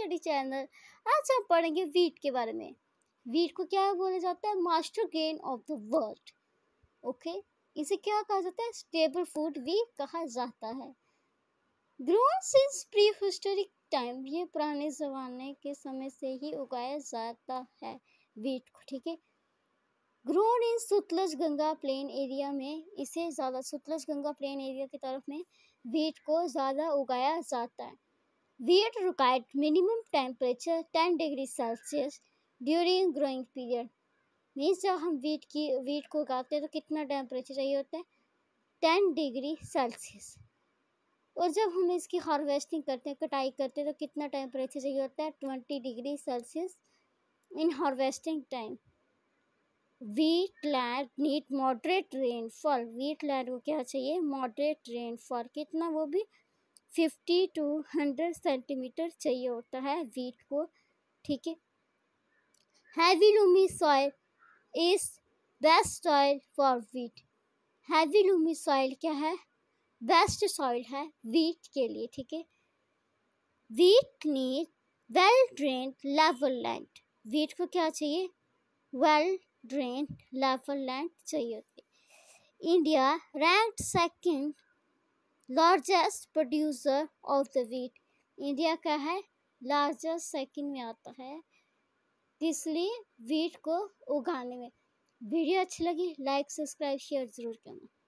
study channel आज हम पढ़ेंगे वीट के बारे में वीट को क्या बोला जाता है master grain of the world okay इसे क्या कहा जाता है स्टेबल फूड भी कहा जाता है grown since prehistoric time ये पुराने जमाने के समय से ही उगाया जाता है वीट को ठीक है grown in Sutlej Ganga plain area में इसे ज़्यादा सुतलज गंगा प्लेन एरिया की तरफ में वीट को ज़्यादा उगाया जाता है wheat required minimum temperature 10 degree celsius during growing period means जब हम वीट की वीट को उगाते हैं तो कितना टेम्परेचर चाहिए होता है टेन डिग्री सेल्सियस और जब हम इसकी हार्वेस्टिंग करते हैं कटाई करते हैं तो कितना टेम्परेचर चाहिए होता है twenty degree celsius in harvesting time wheat land need moderate rainfall wheat land को क्या चाहिए मॉडरेट रेनफॉल कितना वो भी फिफ्टी टू हंड्रेड सेंटीमीटर चाहिए होता है वीट को ठीक है heavy loamy soil is best soil for wheat heavy loamy soil क्या है बेस्ट सॉइल है वीट के लिए ठीक है wheat need well drain level land wheat को क्या चाहिए वेल ड्रेन लेवल लैंड चाहिए होती India rank second largest producer of the wheat India का है लार्जेस्ट सेकंड में आता है इसलिए वीट को उगाने में वीडियो अच्छी लगी लाइक सब्सक्राइब शेयर ज़रूर करना